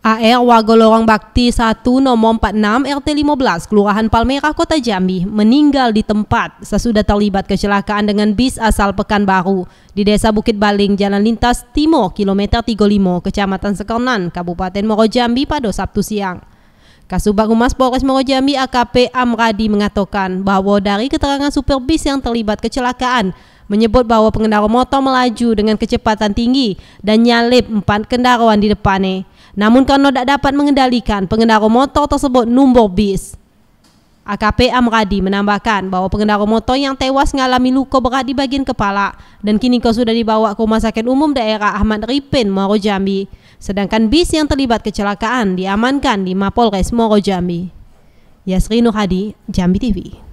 AR warga Lorong Bakti 1 nomor 46 RT 15 Kelurahan Palmerah Kota Jambi meninggal di tempat sesudah terlibat kecelakaan dengan bis asal Pekanbaru di Desa Bukit Baling Jalan Lintas Timur kilometer 35 Kecamatan Sekernan Kabupaten Moro Jambi pada Sabtu siang. Kasubag Humas Polres Moro Jambi AKP Amradi mengatakan bahwa dari keterangan supir bis yang terlibat kecelakaan menyebut bahwa pengendara motor melaju dengan kecepatan tinggi dan nyalip empat kendaraan di depannya. Namun karena tidak dapat mengendalikan, pengendara motor tersebut numbuh bis. AKP Amradi menambahkan bahwa pengendara motor yang tewas mengalami luka berat di bagian kepala dan kini kau sudah dibawa ke Rumah Sakit Umum Daerah Ahmad Ripin, Moro Jambi. Sedangkan bis yang terlibat kecelakaan diamankan di Mapolres Moro Jambi. Yasri Nuhadi, Jambi TV.